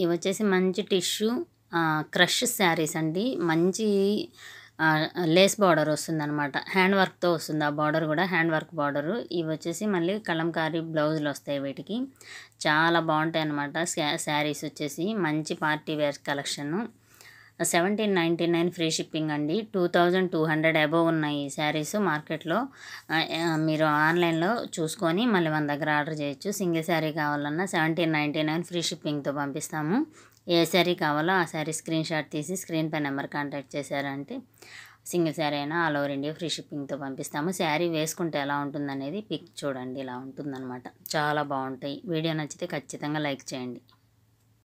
ఇవి వచ్చేసి మంచి టిష్యూ క్రష్ శారీస్ అండి మంచి లేస్ బార్డర్ వస్తుంది అనమాట హ్యాండ్ వర్క్తో వస్తుంది ఆ బార్డర్ కూడా హ్యాండ్ వర్క్ బార్డరు ఇవి వచ్చేసి మళ్ళీ కలంకారీ బ్లౌజులు వస్తాయి వీటికి చాలా బాగుంటాయి అనమాట శారీస్ వచ్చేసి మంచి party wear collection seventeen ninety nine free shipping అండి two thousand two hundred above ఉన్నాయి శారీస్ మార్కెట్లో మీరు ఆన్లైన్లో చూసుకొని మళ్ళీ మన దగ్గర ఆర్డర్ చేయొచ్చు సింగిల్ శారీ కావాలన్నా సెవెంటీన్ నైంటీ నైన్ ఫ్రీ షిప్పింగ్తో పంపిస్తాము ఏ శారీ కావాలో ఆ శారీ స్క్రీన్ షాట్ తీసి స్క్రీన్ పై నెంబర్ కాంటాక్ట్ చేశారంటే సింగిల్ శారీ అయినా ఆల్ ఓవర్ ఇండియా ఫ్రీ షిప్పింగ్తో పంపిస్తాము శారీ వేసుకుంటే ఎలా ఉంటుందనేది పిక్ చూడండి ఇలా ఉంటుందన్నమాట చాలా బాగుంటాయి వీడియో నచ్చితే ఖచ్చితంగా లైక్ చేయండి